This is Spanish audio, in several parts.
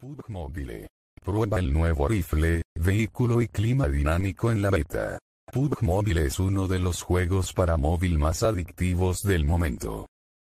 PUBG Mobile. Prueba el nuevo rifle, vehículo y clima dinámico en la beta. PUBG Mobile es uno de los juegos para móvil más adictivos del momento.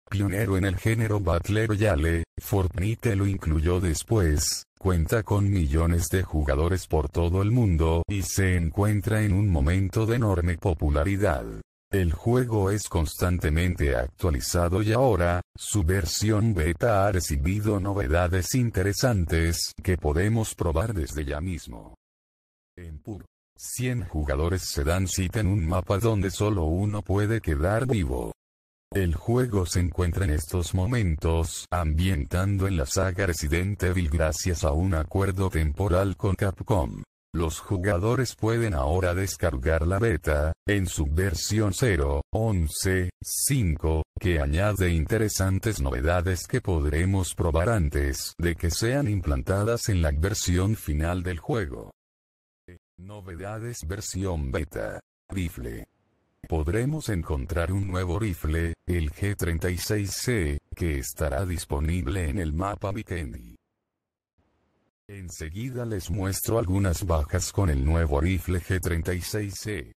Pionero en el género Battle Royale, Fortnite lo incluyó después, cuenta con millones de jugadores por todo el mundo y se encuentra en un momento de enorme popularidad. El juego es constantemente actualizado y ahora, su versión beta ha recibido novedades interesantes que podemos probar desde ya mismo. En puro, 100 jugadores se dan cita en un mapa donde solo uno puede quedar vivo. El juego se encuentra en estos momentos ambientando en la saga Resident Evil gracias a un acuerdo temporal con Capcom. Los jugadores pueden ahora descargar la beta, en su versión 0.11.5, que añade interesantes novedades que podremos probar antes de que sean implantadas en la versión final del juego. Eh, novedades versión beta. Rifle podremos encontrar un nuevo rifle, el G36C, que estará disponible en el mapa Vikendi. Enseguida les muestro algunas bajas con el nuevo rifle G36C.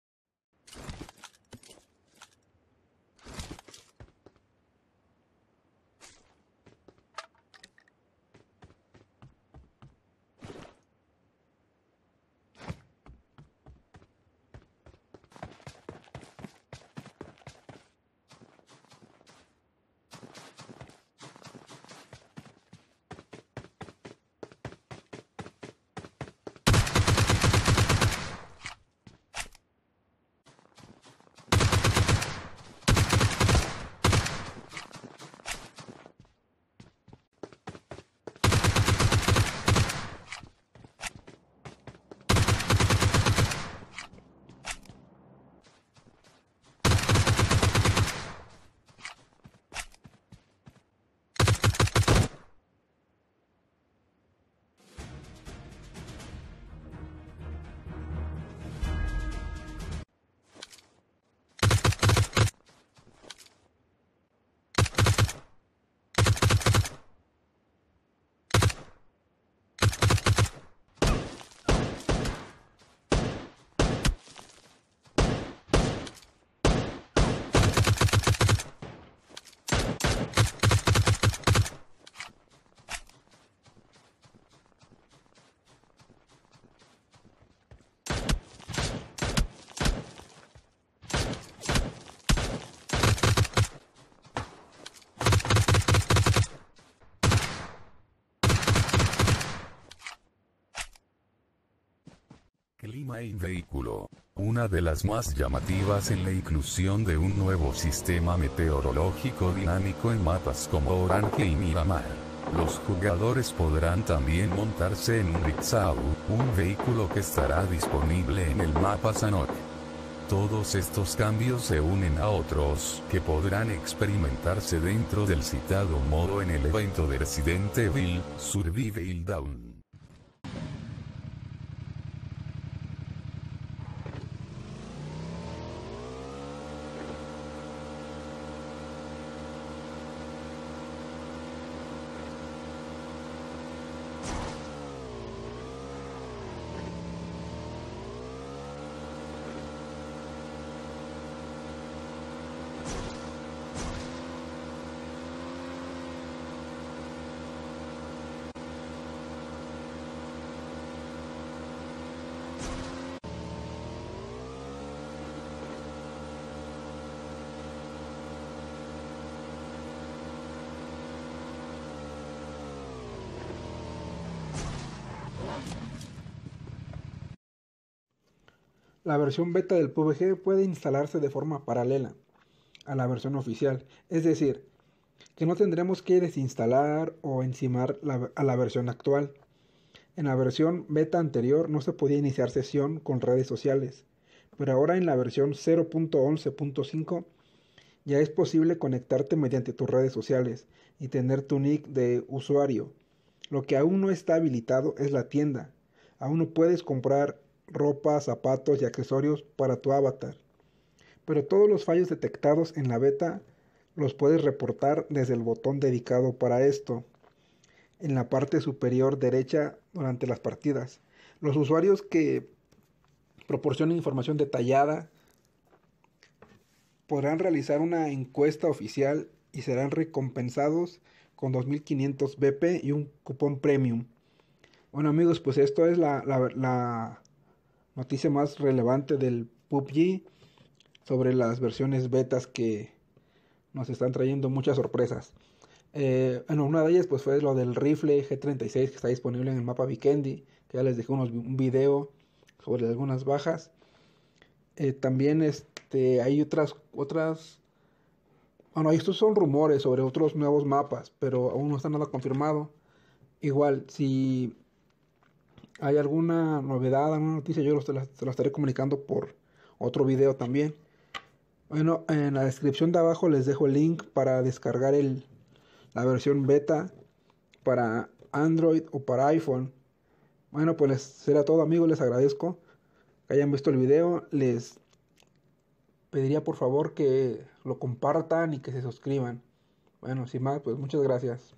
Main Vehículo. Una de las más llamativas en la inclusión de un nuevo sistema meteorológico dinámico en mapas como Orange y Miramar. Los jugadores podrán también montarse en un un vehículo que estará disponible en el mapa Sanok. Todos estos cambios se unen a otros que podrán experimentarse dentro del citado modo en el evento de Resident Evil Survival Down. La versión beta del PUBG puede instalarse de forma paralela a la versión oficial, es decir, que no tendremos que desinstalar o encimar a la versión actual. En la versión beta anterior no se podía iniciar sesión con redes sociales, pero ahora en la versión 0.11.5 ya es posible conectarte mediante tus redes sociales y tener tu nick de usuario. Lo que aún no está habilitado es la tienda. Aún no puedes comprar ropa, zapatos y accesorios para tu avatar. Pero todos los fallos detectados en la beta los puedes reportar desde el botón dedicado para esto, en la parte superior derecha durante las partidas. Los usuarios que proporcionen información detallada podrán realizar una encuesta oficial y serán recompensados con 2.500 BP y un cupón premium. Bueno amigos, pues esto es la, la, noticia más relevante del PUBG sobre las versiones betas que nos están trayendo muchas sorpresas. En eh, bueno, una de ellas pues fue lo del rifle G36 que está disponible en el mapa Vikendi, que ya les dejé un video sobre algunas bajas. Eh, también este, hay otras, otras, bueno, estos son rumores sobre otros nuevos mapas, pero aún no está nada confirmado. Igual, si hay alguna novedad, alguna noticia, yo se la, estaré comunicando por otro video también. Bueno, en la descripción de abajo les dejo el link para descargar la versión beta para Android o para iPhone. Bueno, pues será todo amigos, les agradezco que hayan visto el video. Les pediría por favor que lo compartan y que se suscriban. Bueno, sin más, pues muchas gracias.